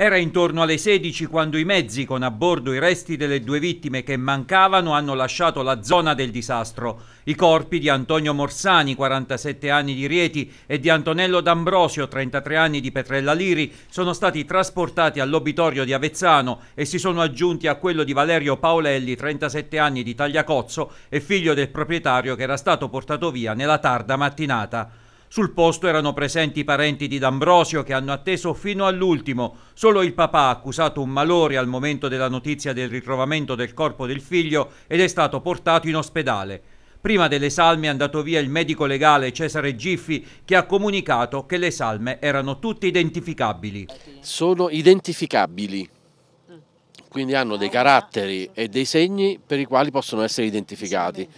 Era intorno alle 16 quando i mezzi con a bordo i resti delle due vittime che mancavano hanno lasciato la zona del disastro. I corpi di Antonio Morsani, 47 anni di Rieti, e di Antonello D'Ambrosio, 33 anni di Petrella Liri, sono stati trasportati all'obitorio di Avezzano e si sono aggiunti a quello di Valerio Paolelli, 37 anni di Tagliacozzo e figlio del proprietario che era stato portato via nella tarda mattinata. Sul posto erano presenti i parenti di D'Ambrosio che hanno atteso fino all'ultimo. Solo il papà ha accusato un malore al momento della notizia del ritrovamento del corpo del figlio ed è stato portato in ospedale. Prima delle salme è andato via il medico legale Cesare Giffi che ha comunicato che le salme erano tutte identificabili. Sono identificabili, quindi hanno dei ah, caratteri e dei segni per i quali possono essere identificati.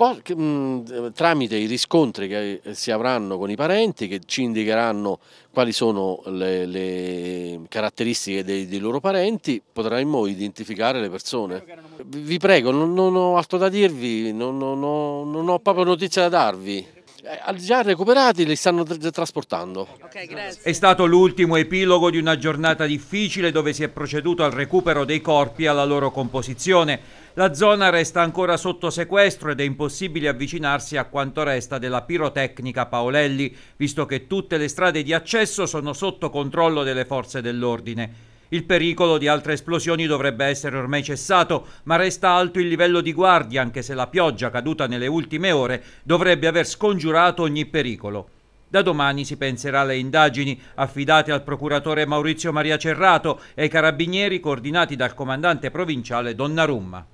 Eh, tramite i riscontri che eh, si avranno con i parenti che ci indicheranno quali sono le, le caratteristiche dei, dei, loro parenti potremmo identificare le persone. Vi prego, non, non ho altro da dirvi, non, non, non ho proprio notizie da darvi. Eh, già recuperati li stanno trasportando. è stato l'ultimo epilogo di una giornata difficile dove si è proceduto al recupero dei corpi e alla loro composizione. La zona resta ancora sotto sequestro ed è impossibile avvicinarsi a quanto resta della pirotecnica Paolelli, visto che tutte le strade di accesso sono sotto controllo delle forze dell'ordine. Il pericolo di altre esplosioni dovrebbe essere ormai cessato, ma resta alto il livello di guardia anche se la pioggia caduta nelle ultime ore dovrebbe aver scongiurato ogni pericolo. Da domani si penserà alle indagini affidate al procuratore Maurizio Maria Cerrato e ai carabinieri coordinati dal comandante provinciale Donnarumma.